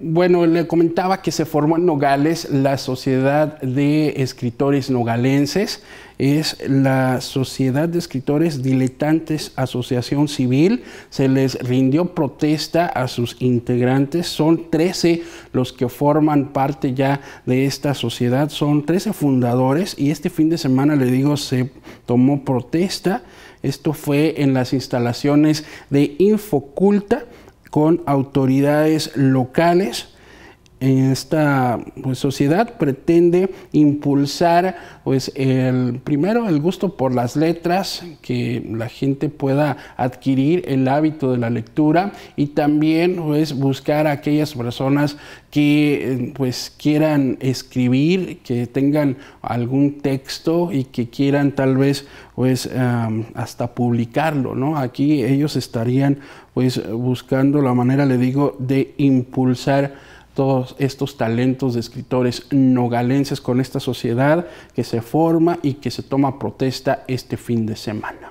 bueno, le comentaba que se formó en Nogales la Sociedad de Escritores Nogalenses, es la Sociedad de Escritores Diletantes Asociación Civil, se les rindió protesta a sus integrantes, son 13 los que forman parte ya de esta sociedad, son 13 fundadores y este fin de semana, le digo, se tomó protesta, esto fue en las instalaciones de Infoculta, con autoridades locales en esta pues, sociedad pretende impulsar pues el primero el gusto por las letras que la gente pueda adquirir el hábito de la lectura y también pues buscar a aquellas personas que pues quieran escribir que tengan algún texto y que quieran tal vez pues hasta publicarlo no aquí ellos estarían pues buscando la manera le digo de impulsar todos estos talentos de escritores nogalenses con esta sociedad que se forma y que se toma protesta este fin de semana.